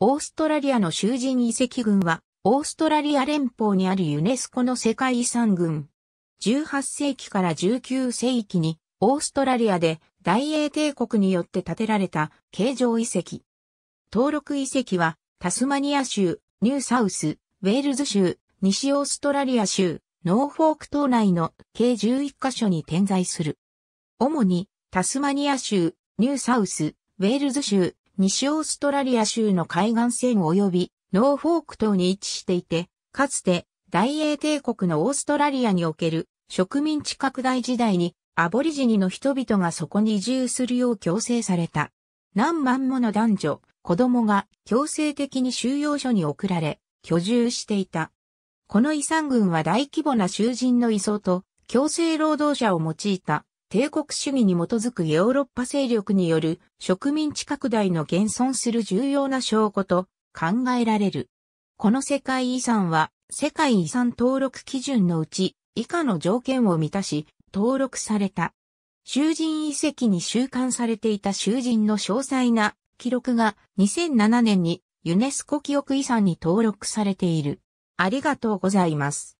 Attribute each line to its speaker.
Speaker 1: オース
Speaker 2: トラリアの囚人遺跡群は、オーストラリア連邦にあるユネスコの世界遺産群。18世紀から19世紀に、オーストラリアで大英帝国によって建てられた形状遺跡。登録遺跡は、タスマニア州、ニューサウス、ウェールズ州、西オーストラリア州、ノーフォーク島内の計11カ所に点在する。主に、タスマニア州、ニューサウス、ウェールズ州、西オーストラリア州の海岸線及びノーフォーク島に位置していて、かつて大英帝国のオーストラリアにおける植民地拡大時代にアボリジニの人々がそこに移住するよう強制された。何万もの男女、子供が強制的に収容所に送られ、居住していた。この遺産群は大規模な囚人の移送と強制労働者を用いた帝国主義に基づくヨーロッパ勢力による植民地拡大の現存する重要な証拠と考えられる。この世界遺産は世界遺産登録基準のうち以下の条件を満たし登録された。囚人遺跡に収監されていた囚人の詳細な記録が2007年にユネスコ記憶遺産に登録されている。ありがとうございます。